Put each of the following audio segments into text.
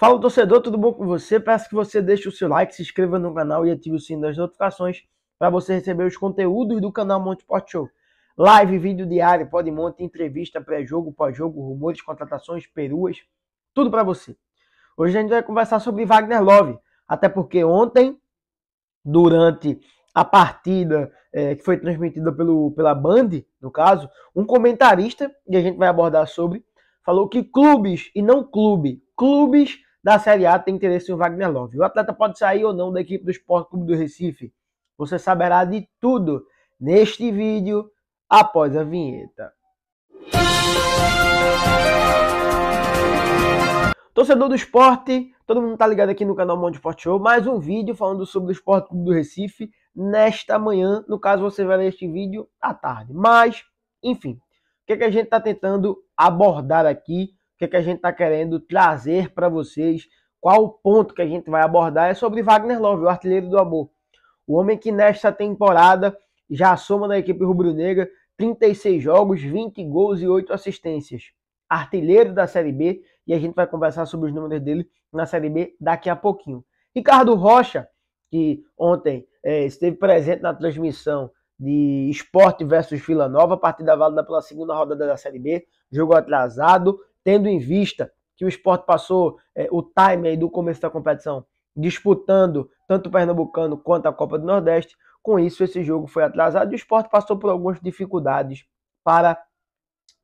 Fala torcedor, tudo bom com você? Peço que você deixe o seu like, se inscreva no canal e ative o sininho das notificações para você receber os conteúdos do canal Monte Sport Show. Live, vídeo diário, pode monte, entrevista, pré-jogo, pós-jogo, rumores, contratações, peruas, tudo para você. Hoje a gente vai conversar sobre Wagner Love, até porque ontem, durante a partida é, que foi transmitida pelo, pela Band, no caso, um comentarista, e a gente vai abordar sobre, falou que clubes, e não clube, clubes da Série A tem interesse em Wagner Love. O atleta pode sair ou não da equipe do Esporte Clube do Recife. Você saberá de tudo neste vídeo após a vinheta. Torcedor do esporte, todo mundo tá ligado aqui no canal Mundo Esporte Show, mais um vídeo falando sobre o Esporte Clube do Recife nesta manhã, no caso você vai ver este vídeo à tarde. Mas, enfim, o que, é que a gente está tentando abordar aqui que, é que a gente está querendo trazer para vocês, qual o ponto que a gente vai abordar é sobre Wagner Love, o artilheiro do amor. O homem que nesta temporada já soma na equipe rubro-negra 36 jogos, 20 gols e 8 assistências. Artilheiro da Série B, e a gente vai conversar sobre os números dele na Série B daqui a pouquinho. Ricardo Rocha, que ontem é, esteve presente na transmissão de Esporte versus Vila Nova, partida válida pela segunda rodada da Série B, jogo atrasado, tendo em vista que o esporte passou é, o time aí do começo da competição disputando tanto o Pernambucano quanto a Copa do Nordeste. Com isso, esse jogo foi atrasado e o esporte passou por algumas dificuldades para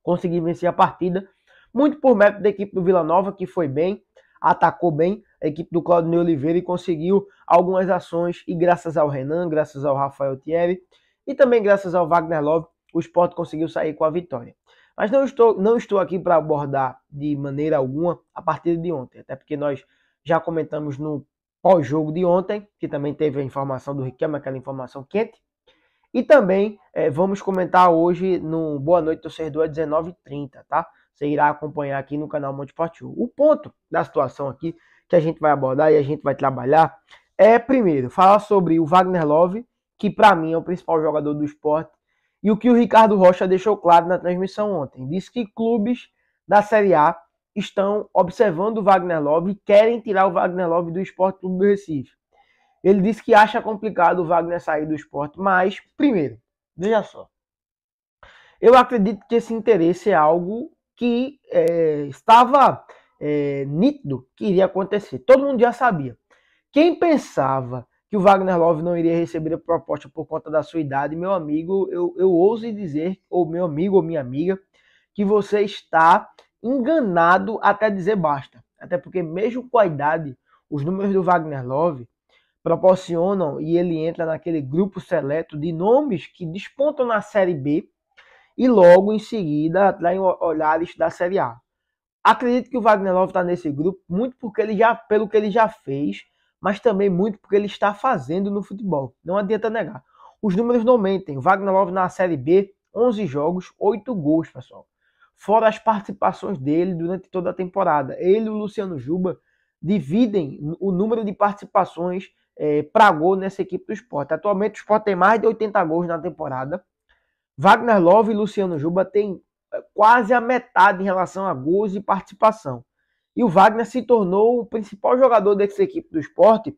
conseguir vencer a partida. Muito por mérito da equipe do Vila Nova, que foi bem, atacou bem a equipe do Claudio Oliveira e conseguiu algumas ações. E graças ao Renan, graças ao Rafael Thierry e também graças ao Wagner Love, o esporte conseguiu sair com a vitória. Mas não estou, não estou aqui para abordar de maneira alguma a partida de ontem, até porque nós já comentamos no pós-jogo de ontem, que também teve a informação do Riquelme, aquela informação quente. E também é, vamos comentar hoje no Boa Noite Torcedor às 19h30, tá? Você irá acompanhar aqui no canal Monte Partiu. O ponto da situação aqui que a gente vai abordar e a gente vai trabalhar é, primeiro, falar sobre o Wagner Love, que para mim é o principal jogador do esporte e o que o Ricardo Rocha deixou claro na transmissão ontem. Disse que clubes da Série A estão observando o Wagner Love e querem tirar o Wagner Love do Esporte Clube do Recife. Ele disse que acha complicado o Wagner sair do esporte, mas, primeiro, veja só. Eu acredito que esse interesse é algo que é, estava é, nítido que iria acontecer. Todo mundo já sabia. Quem pensava que o Wagner Love não iria receber a proposta por conta da sua idade. Meu amigo, eu, eu ouso dizer, ou meu amigo ou minha amiga, que você está enganado até dizer basta. Até porque, mesmo com a idade, os números do Wagner Love proporcionam e ele entra naquele grupo seleto de nomes que despontam na Série B e logo em seguida atraem olhares da Série A. Acredito que o Wagner Love está nesse grupo muito porque ele já, pelo que ele já fez mas também muito porque ele está fazendo no futebol. Não adianta negar. Os números não mentem. Wagner Love na Série B, 11 jogos, 8 gols, pessoal. Fora as participações dele durante toda a temporada. Ele e o Luciano Juba dividem o número de participações é, para gol nessa equipe do esporte. Atualmente o esporte tem mais de 80 gols na temporada. Wagner Love e Luciano Juba têm é, quase a metade em relação a gols e participação. E o Wagner se tornou o principal jogador dessa equipe do esporte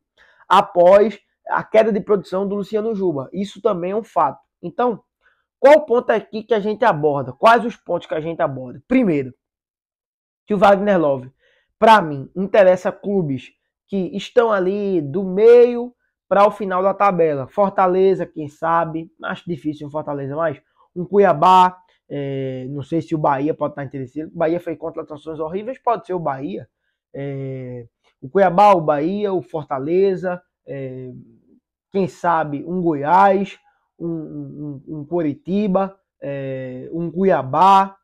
após a queda de produção do Luciano Juba. Isso também é um fato. Então, qual o ponto aqui que a gente aborda? Quais os pontos que a gente aborda? Primeiro, que o Wagner Love, para mim, interessa clubes que estão ali do meio para o final da tabela. Fortaleza, quem sabe, acho difícil em Fortaleza, mas um Cuiabá, é, não sei se o Bahia pode estar interessado. O Bahia fez contratações horríveis, pode ser o Bahia. É, o Cuiabá, o Bahia, o Fortaleza, é, quem sabe um Goiás, um, um, um Coritiba, é, um Cuiabá.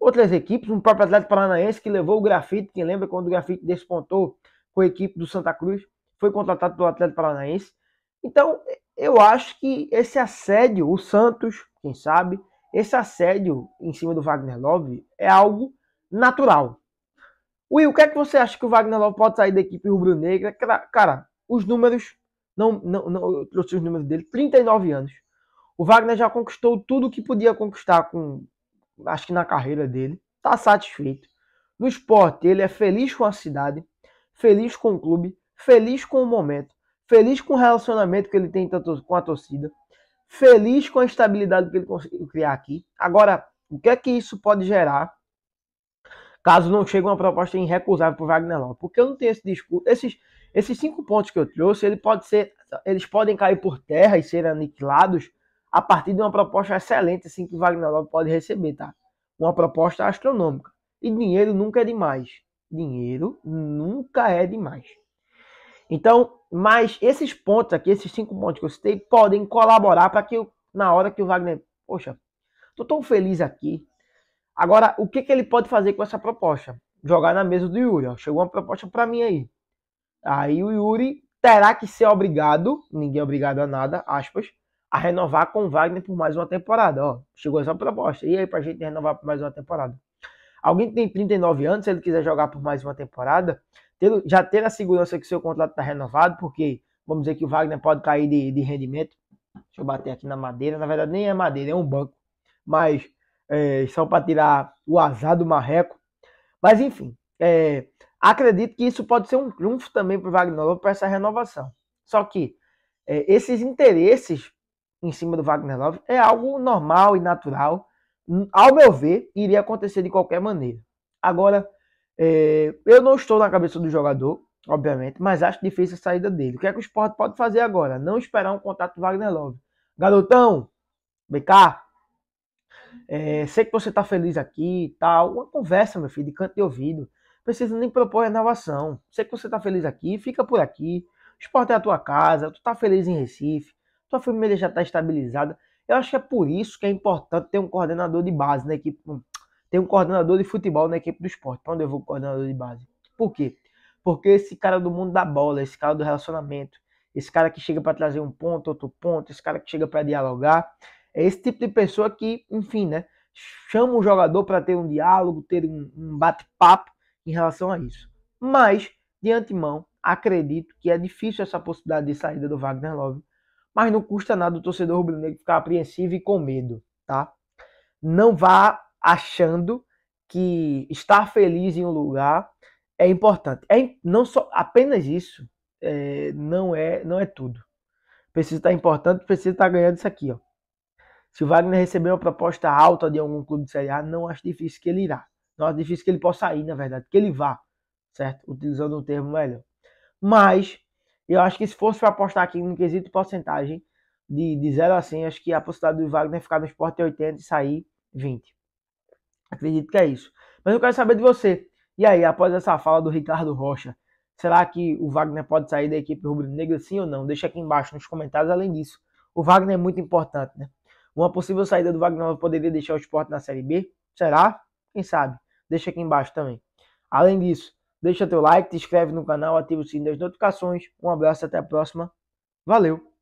Outras equipes, um próprio Atlético Paranaense que levou o grafite. Quem lembra quando o grafite despontou com a equipe do Santa Cruz? Foi contratado pelo Atlético Paranaense. Então, eu acho que esse assédio, o Santos, quem sabe, esse assédio em cima do Wagner Love é algo natural. Will, o que é que você acha que o Wagner Love pode sair da equipe rubro-negra? Cara, os números, não, não, não, eu trouxe os números dele, 39 anos. O Wagner já conquistou tudo que podia conquistar com, acho que na carreira dele. Tá satisfeito. No esporte, ele é feliz com a cidade, feliz com o clube, feliz com o momento, feliz com o relacionamento que ele tem com a torcida feliz com a estabilidade que ele conseguiu criar aqui. Agora, o que é que isso pode gerar caso não chegue uma proposta irrecusável para o Wagner Love? Porque eu não tenho esse discurso. Esses, esses cinco pontos que eu trouxe, ele pode ser, eles podem cair por terra e ser aniquilados a partir de uma proposta excelente assim que o Wagner Love pode receber, tá? Uma proposta astronômica. E dinheiro nunca é demais. Dinheiro nunca é demais. Então, mas esses pontos aqui, esses cinco pontos que eu citei, podem colaborar para que eu, na hora que o Wagner, poxa, tô tão feliz aqui. Agora, o que, que ele pode fazer com essa proposta? Jogar na mesa do Yuri. Ó. Chegou uma proposta para mim aí. Aí o Yuri terá que ser obrigado, ninguém é obrigado a nada, aspas, a renovar com o Wagner por mais uma temporada. Ó, chegou essa proposta. E aí, a gente renovar por mais uma temporada. Alguém que tem 39 anos, se ele quiser jogar por mais uma temporada, já ter a segurança que seu contrato está renovado, porque vamos dizer que o Wagner pode cair de, de, rendimento. Deixa eu bater aqui na madeira. Na verdade, nem é madeira, é um banco. Mas é, só para tirar o azar do marreco. Mas enfim, é, acredito que isso pode ser um trunfo também para o Wagner para essa renovação. Só que é, esses interesses em cima do Wagner Love é algo normal e natural ao meu ver, iria acontecer de qualquer maneira. Agora, é, eu não estou na cabeça do jogador, obviamente, mas acho difícil a saída dele. O que é que o esporte pode fazer agora? Não esperar um contato Wagner Love. Garotão, BK, é, sei que você está feliz aqui e tal. Uma conversa, meu filho, de canto de ouvido. Precisa nem propor renovação. Sei que você está feliz aqui, fica por aqui. O esporte é a tua casa, tu está feliz em Recife, tua família já está estabilizada. Eu acho que é por isso que é importante ter um coordenador de base na equipe, hum, ter um coordenador de futebol na equipe do esporte. Para onde eu vou com coordenador de base? Por quê? Porque esse cara do mundo da bola, esse cara do relacionamento, esse cara que chega para trazer um ponto, outro ponto, esse cara que chega para dialogar, é esse tipo de pessoa que, enfim, né, chama o jogador para ter um diálogo, ter um, um bate-papo em relação a isso. Mas, de antemão, acredito que é difícil essa possibilidade de saída do Wagner Love mas não custa nada o torcedor rubro-negro ficar apreensivo e com medo, tá? Não vá achando que estar feliz em um lugar é importante. É não só apenas isso, é, não é não é tudo. Precisa estar importante, precisa estar ganhando isso aqui, ó. Se o Wagner receber uma proposta alta de algum clube de Série A, não acho difícil que ele irá. Não acho difícil que ele possa ir, na verdade, que ele vá, certo? Utilizando um termo melhor. Mas eu acho que se fosse para apostar aqui no quesito porcentagem, de, de 0 a 100, acho que a possibilidade do Wagner ficar no esporte é 80 e sair 20. Acredito que é isso. Mas eu quero saber de você. E aí, após essa fala do Ricardo Rocha, será que o Wagner pode sair da equipe rubro-negra, sim ou não? Deixa aqui embaixo nos comentários. Além disso, o Wagner é muito importante, né? Uma possível saída do Wagner poderia deixar o esporte na Série B? Será? Quem sabe? Deixa aqui embaixo também. Além disso, Deixa teu like, te inscreve no canal, ativa o sininho das notificações. Um abraço, até a próxima. Valeu!